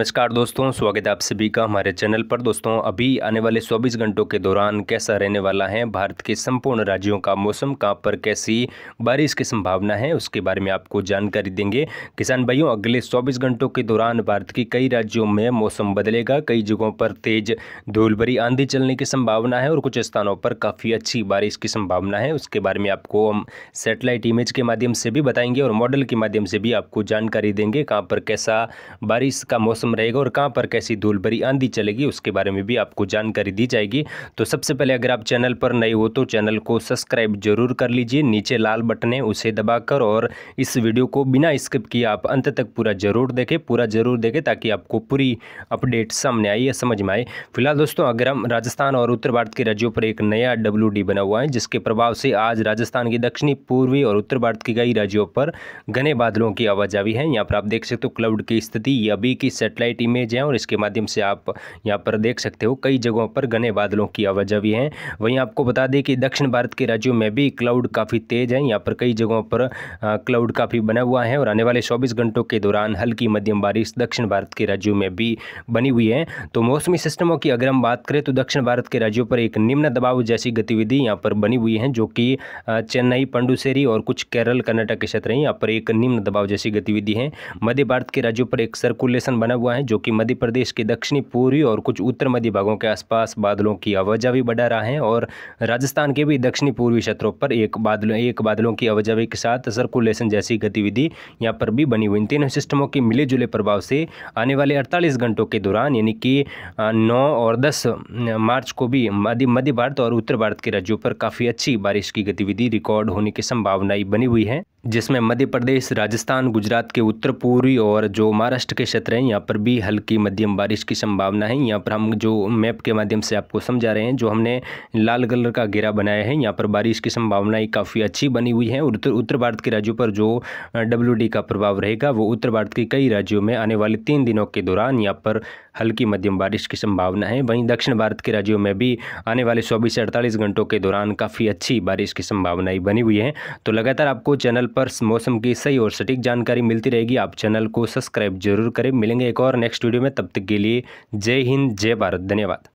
नमस्कार दोस्तों स्वागत है आप सभी का हमारे चैनल पर दोस्तों अभी आने वाले 24 घंटों के दौरान कैसा रहने वाला है भारत के संपूर्ण राज्यों का मौसम कहां पर कैसी बारिश की संभावना है उसके बारे में आपको जानकारी देंगे किसान भाइयों अगले 24 घंटों के दौरान भारत के कई राज्यों में मौसम बदलेगा कई जगहों पर तेज धूल भरी आंधी चलने की संभावना है और कुछ स्थानों पर काफ़ी अच्छी बारिश की संभावना है उसके बारे में आपको हम सेटेलाइट इमेज के माध्यम से भी बताएंगे और मॉडल के माध्यम से भी आपको जानकारी देंगे कहाँ पर कैसा बारिश का मौसम मौसम रहेगा और कहाँ पर कैसी धूल भरी आंधी चलेगी उसके बारे में भी आपको जानकारी दी जाएगी तो सबसे पहले अगर आप चैनल पर नए हो तो चैनल को सब्सक्राइब जरूर कर लीजिए नीचे लाल बटन है उसे दबाकर और इस वीडियो को बिना स्किप किए आप अंत तक पूरा जरूर देखें पूरा जरूर देखें ताकि आपको पूरी अपडेट सामने आई या समझ में आए फिलहाल दोस्तों अगर हम राजस्थान और उत्तर भारत के राज्यों पर एक नया डब्ल्यू बना हुआ है जिसके प्रभाव से आज राजस्थान के दक्षिणी पूर्वी और उत्तर भारत के कई राज्यों पर घने बादलों की आवाजावी है यहाँ पर आप देख सकते हो क्लाउड की स्थिति अभी की सेटल सैटेलाइट इमेज है और इसके माध्यम से आप यहाँ पर देख सकते हो कई जगहों पर घने बादलों की आवाजावी है वहीं आपको बता दें कि दक्षिण भारत के राज्यों में भी क्लाउड काफ़ी तेज़ है यहाँ पर कई जगहों पर क्लाउड काफ़ी बना हुआ है और आने वाले चौबीस घंटों के दौरान हल्की मध्यम बारिश दक्षिण भारत के राज्यों में भी बनी हुई है तो मौसमी सिस्टमों की अगर हम बात करें तो दक्षिण भारत के राज्यों पर एक निम्न दबाव जैसी गतिविधि यहाँ पर बनी हुई है जो कि चेन्नई पंडुसेरी और कुछ केरल कर्नाटक के क्षेत्र है यहाँ पर एक निम्न दबाव जैसी गतिविधि है मध्य भारत के राज्यों पर एक सर्कुलेशन बना हुआ है जो कि मध्य प्रदेश के दक्षिणी पूर्वी और कुछ उत्तर मध्य भागों के आसपास बादलों की आवाजा भी बढ़ा रहा है और राजस्थान के भी दक्षिणी पूर्वी क्षेत्रों पर एक बादलों एक बादलों की आवाजावी के साथ सर्कुलेशन जैसी गतिविधि यहाँ पर भी बनी हुई इन तीनों सिस्टमों के मिले जुले प्रभाव से आने वाले अड़तालीस घंटों के दौरान यानी कि नौ और दस मार्च को भी मध्य मध्य भारत और उत्तर भारत के राज्यों पर काफ़ी अच्छी बारिश की गतिविधि रिकॉर्ड होने की संभावनाएं बनी हुई है जिसमें मध्य प्रदेश राजस्थान गुजरात के उत्तर पूर्वी और जो महाराष्ट्र के क्षेत्र हैं यहाँ पर भी हल्की मध्यम बारिश की संभावना है यहाँ पर हम जो मैप के माध्यम से आपको समझा रहे हैं जो हमने लाल कलर का घेरा बनाया है यहाँ पर बारिश की संभावनाएँ काफ़ी अच्छी बनी हुई हैं उत्तर उत्तर भारत के राज्यों पर जो डब्ल्यू का प्रभाव रहेगा वो उत्तर भारत के कई राज्यों में आने वाले तीन दिनों के दौरान यहाँ पर हल्की मध्यम बारिश की संभावना है वहीं दक्षिण भारत के राज्यों में भी आने वाले चौबीस से अड़तालीस घंटों के दौरान काफ़ी अच्छी बारिश की संभावनाएँ बनी हुई हैं तो लगातार आपको चैनल पर मौसम की सही और सटीक जानकारी मिलती रहेगी आप चैनल को सब्सक्राइब जरूर करें मिलेंगे एक और नेक्स्ट वीडियो में तब तक के लिए जय हिंद जय भारत धन्यवाद